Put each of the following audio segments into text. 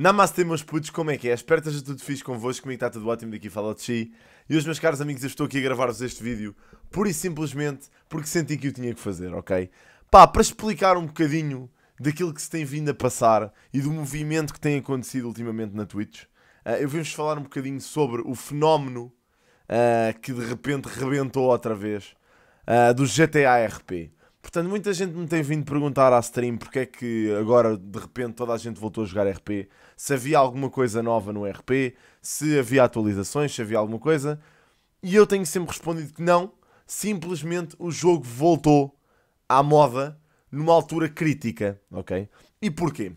Namastê, meus putos, como é que é? Espero que esteja tudo fixe convosco, comigo está tudo ótimo, daqui fala te Chi. E os meus caros amigos, eu estou aqui a gravar-vos este vídeo, pura e simplesmente porque senti que eu tinha que fazer, ok? Pá, para explicar um bocadinho daquilo que se tem vindo a passar e do movimento que tem acontecido ultimamente na Twitch, eh, eu vim-vos falar um bocadinho sobre o fenómeno eh, que de repente rebentou outra vez eh, do GTA RP. Portanto, muita gente me tem vindo perguntar à stream porque é que agora de repente toda a gente voltou a jogar RP, se havia alguma coisa nova no RP, se havia atualizações, se havia alguma coisa. E eu tenho sempre respondido que não, simplesmente o jogo voltou à moda numa altura crítica, ok? E porquê?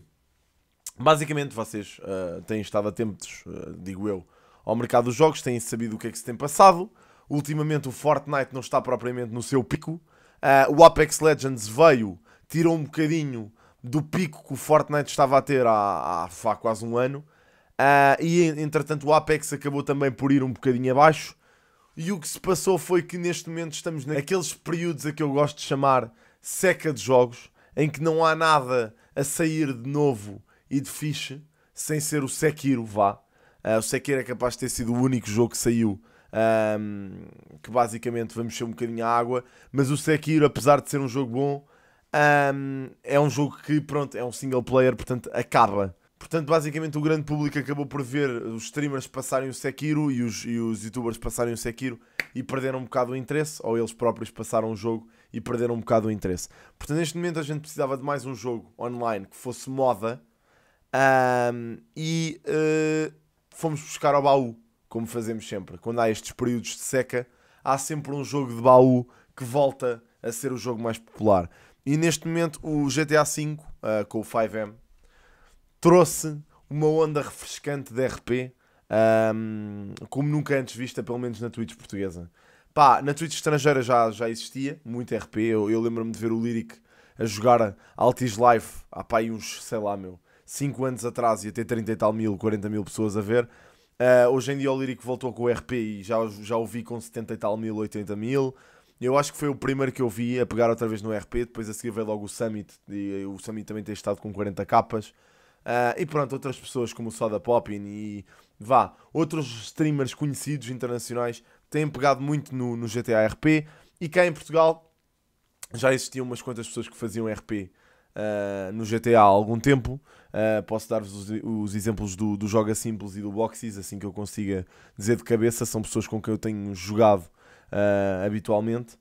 Basicamente vocês uh, têm estado atentos, uh, digo eu, ao mercado dos jogos, têm sabido o que é que se tem passado. Ultimamente o Fortnite não está propriamente no seu pico. Uh, o Apex Legends veio, tirou um bocadinho do pico que o Fortnite estava a ter há, há, há quase um ano. Uh, e entretanto o Apex acabou também por ir um bocadinho abaixo. E o que se passou foi que neste momento estamos naqueles períodos a que eu gosto de chamar seca de jogos, em que não há nada a sair de novo e de fixe, sem ser o Sekiro, vá. Uh, o Sekiro é capaz de ter sido o único jogo que saiu um, que basicamente vamos ser um bocadinho a água, mas o Sekiro, apesar de ser um jogo bom, um, é um jogo que, pronto, é um single player, portanto, acaba. Portanto, basicamente, o grande público acabou por ver os streamers passarem o Sekiro e os, e os youtubers passarem o Sekiro e perderam um bocado o interesse, ou eles próprios passaram o jogo e perderam um bocado o interesse. Portanto, neste momento, a gente precisava de mais um jogo online que fosse moda um, e uh, fomos buscar ao baú como fazemos sempre. Quando há estes períodos de seca, há sempre um jogo de baú que volta a ser o jogo mais popular. E neste momento o GTA V, uh, com o 5M, trouxe uma onda refrescante de RP, um, como nunca antes vista, pelo menos na Twitch portuguesa. Pá, na Twitch estrangeira já, já existia muito RP. Eu, eu lembro-me de ver o Lyric a jogar Altis Life há pá, uns, sei lá, meu, 5 anos atrás, ia ter 30 e tal mil, 40 mil pessoas a ver. Uh, hoje em dia o Lírico voltou com o RPI, já, já o vi com 70 e tal mil, 80 mil. Eu acho que foi o primeiro que eu vi a pegar outra vez no RP, depois a seguir veio logo o Summit, e o Summit também tem estado com 40 capas. Uh, e pronto, outras pessoas como o Soda Poppin e vá, outros streamers conhecidos internacionais têm pegado muito no, no GTA RP e cá em Portugal já existiam umas quantas pessoas que faziam RP uh, no GTA há algum tempo. Uh, posso dar-vos os, os, exemplos do, do Joga Simples e do Boxes, assim que eu consiga dizer de cabeça. São pessoas com quem eu tenho jogado uh, habitualmente.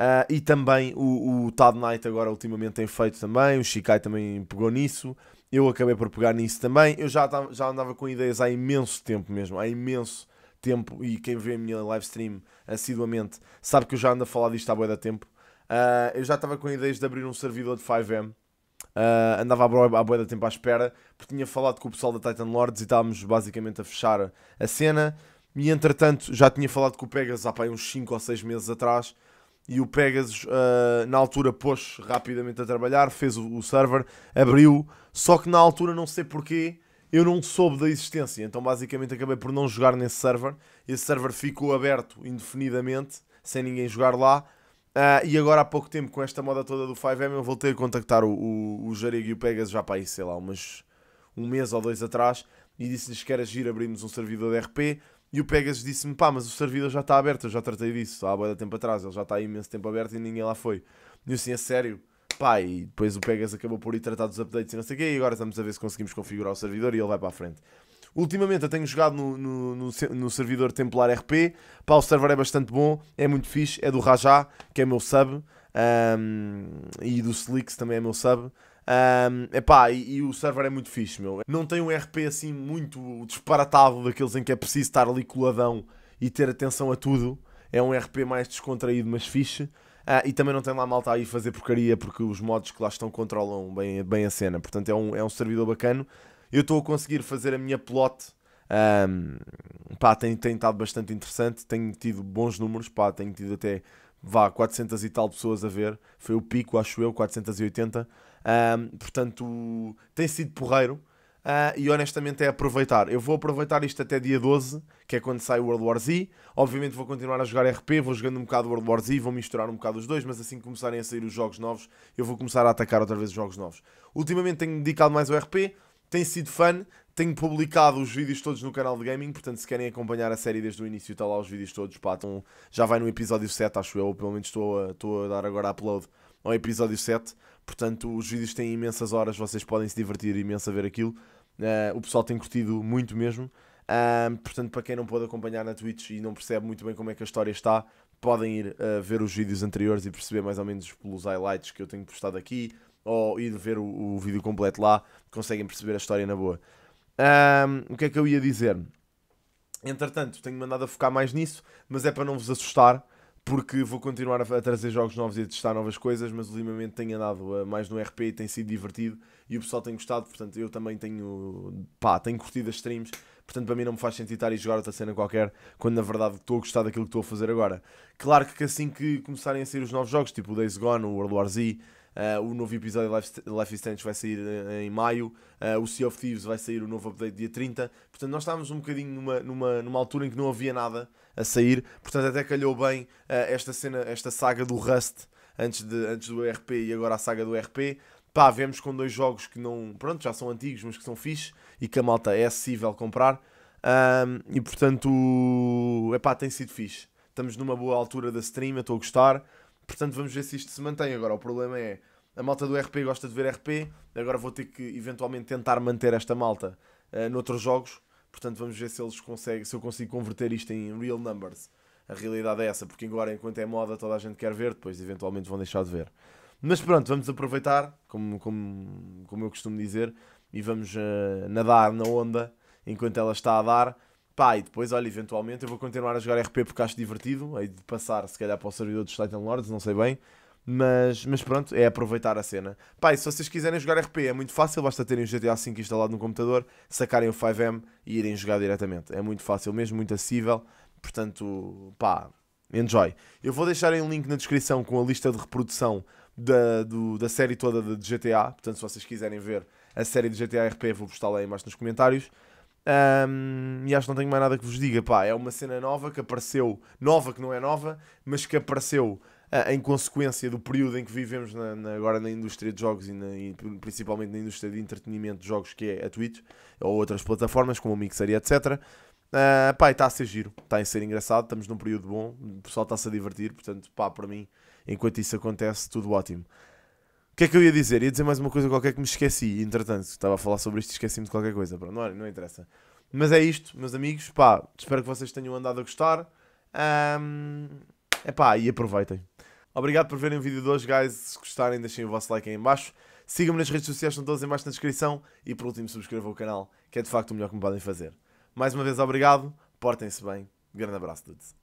Uh, e também o, o Tad Knight agora ultimamente tem feito também, o Shikai também pegou nisso, eu acabei por pegar nisso também, eu já, já andava com ideias há imenso tempo mesmo, há imenso tempo, e quem vê a minha live stream assiduamente sabe que eu já ando a falar disto há bué da tempo, uh, eu já estava com ideias de abrir um servidor de 5M, Uh, andava à boia da tempo à espera, porque tinha falado com o pessoal da Titan Lords e estávamos basicamente a fechar a cena. E entretanto, já tinha falado com o Pegasus há pá, uns 5 ou 6 meses atrás. E o Pegasus, uh, na altura, pôs rapidamente a trabalhar, fez o, o, server, abriu. Só que na altura, não sei porquê, eu não soube da existência. Então, basicamente, acabei por não jogar nesse server. Esse server ficou aberto indefinidamente, sem ninguém jogar lá. Uh, e agora há pouco tempo, com esta moda toda do 5M, eu voltei a contactar o, o, o Jarego e o Pegasus já para aí, sei lá, umas, um mês ou dois atrás e disse-lhes que era giro abrirmos um servidor de RP e o Pegasus disse-me, pá, mas o servidor já está aberto, eu já tratei disso há boa tempo atrás, ele já está há imenso tempo aberto e ninguém lá foi. E eu assim, é sério? Pá, e depois o Pegasus acabou por ir tratar dos updates e não sei o quê e agora estamos a ver se conseguimos configurar o servidor e ele vai para a frente. Ultimamente eu tenho jogado no, no, no, no servidor Templar RP. Pá, o server é bastante bom, é muito fixe. É do Rajá, que é meu sub. Um, e do Slix também é meu sub. Um, epá, e, e, o server é muito fixe, meu. Não tem um RP assim muito disparatado daqueles em que é preciso estar ali coladão e ter atenção a tudo. É um RP mais descontraído, mas fixe. Ah, e também não tem lá malta aí fazer porcaria porque os mods que lá estão controlam bem, bem a cena. Portanto, é um, é um servidor bacano eu estou a conseguir fazer a minha plot. Um, pá, tem, tem estado bastante interessante, tenho tido bons números, pá, tenho tido até vá, 400 e tal pessoas a ver, foi o pico, acho eu, 480. Um, portanto, tem sido porreiro. Uh, e honestamente é aproveitar. Eu vou aproveitar isto até dia 12, que é quando sai o World War Z. Obviamente vou continuar a jogar RP, vou jogando um bocado World War Z, vou misturar um bocado os dois, mas assim que começarem a sair os jogos novos, eu vou começar a atacar outra vez os jogos novos. Ultimamente tenho dedicado mais ao RP, tem sido fã, tenho publicado os vídeos todos no canal de gaming, portanto se querem acompanhar a série desde o início está lá os vídeos todos, pá, estão, já vai no episódio 7 acho eu, pelo menos estou a, estou a dar agora upload ao episódio 7, portanto os vídeos têm imensas horas, vocês podem se divertir imenso a ver aquilo, uh, o pessoal tem curtido muito mesmo, uh, portanto para quem não pode acompanhar na Twitch e não percebe muito bem como é que a história está, podem ir uh, ver os vídeos anteriores e perceber mais ou menos pelos highlights que eu tenho postado aqui, ou ir ver o, o vídeo completo lá, conseguem perceber a história na boa. Um, o que é que eu ia dizer? Entretanto, tenho mandado a focar mais nisso, mas é para não vos assustar, porque vou continuar a trazer jogos novos e a testar novas coisas, mas ultimamente tenho andado mais no RP e tem sido divertido e o pessoal tem gostado, portanto eu também tenho, pá, tenho curtido as streams, portanto para mim não me faz sentido estar e jogar outra cena qualquer, quando na verdade estou a gostar daquilo que estou a fazer agora. Claro que assim que começarem a sair os novos jogos, tipo o Days Gone, o World War Z, Uh, o novo episódio de Life, Life is Strange vai sair eh, em maio, uh, o Sea of Thieves vai sair o novo update dia 30. Portanto, nós estávamos um bocadinho numa, numa, numa altura em que não havia nada a sair, portanto, até calhou bem uh, esta cena, esta saga do Rust antes, de, antes do RP e agora a saga do RP, Pá, vemos com dois jogos que não. Pronto, já são antigos, mas que são fixe e que a malta é acessível comprar. Um, e portanto, é pá tem sido fixe. Estamos numa boa altura da stream, eu estou a gostar. Portanto, vamos ver se isto se mantém. Agora, o problema é a malta do RP gosta de ver RP, agora vou ter que eventualmente tentar manter esta malta uh, noutros jogos. Portanto, vamos ver se eles conseguem, se eu consigo converter isto em real numbers. A realidade é essa, porque agora, enquanto é moda, toda a gente quer ver, depois eventualmente vão deixar de ver. Mas pronto, vamos aproveitar, como, como, como eu costumo dizer, e vamos uh, nadar na onda enquanto ela está a dar Pá, e depois, olha, eventualmente eu vou continuar a jogar RP porque acho divertido, aí de passar se calhar para o servidor dos Titan Lords, não sei bem. Mas, mas pronto, é aproveitar a cena. Pá, e se vocês quiserem jogar RP é muito fácil, basta terem o GTA V instalado no computador, sacarem o 5M e irem jogar diretamente. É muito fácil mesmo, muito acessível. Portanto, pá, enjoy. Eu vou deixar em um link na descrição com a lista de reprodução da, do, da série toda de GTA. Portanto, se vocês quiserem ver a série de GTA RP, vou postar lá embaixo nos comentários. Um, e acho que não tenho mais nada que vos diga. Pá, é uma cena nova que apareceu, nova que não é nova, mas que apareceu uh, em consequência do período em que vivemos na, na, agora na indústria de jogos e, na, e, principalmente na indústria de entretenimento de jogos, que é a Twitch ou outras plataformas como o Mixer e etc. Uh, ah, pá, está a ser giro, está a ser engraçado. Estamos num período bom, o pessoal está-se a divertir. Portanto, pá, para mim, enquanto isso acontece, tudo ótimo. O que é que eu ia dizer? Ia dizer mais uma coisa qualquer que me esqueci. Entretanto, estava a falar sobre isto e esqueci-me de qualquer coisa. Pronto, não, não interessa. Mas é isto, meus amigos. Pá, espero que vocês tenham andado a gostar. Um, epá, e aproveitem. Obrigado por verem o vídeo de hoje, guys. Se gostarem, deixem o vosso like aí embaixo. Sigam-me nas redes sociais, estão todas em baixo na descrição. E por último, subscrevam o canal, que é de facto o melhor que me podem fazer. Mais uma vez, obrigado. Portem-se bem. Grande abraço, dudes.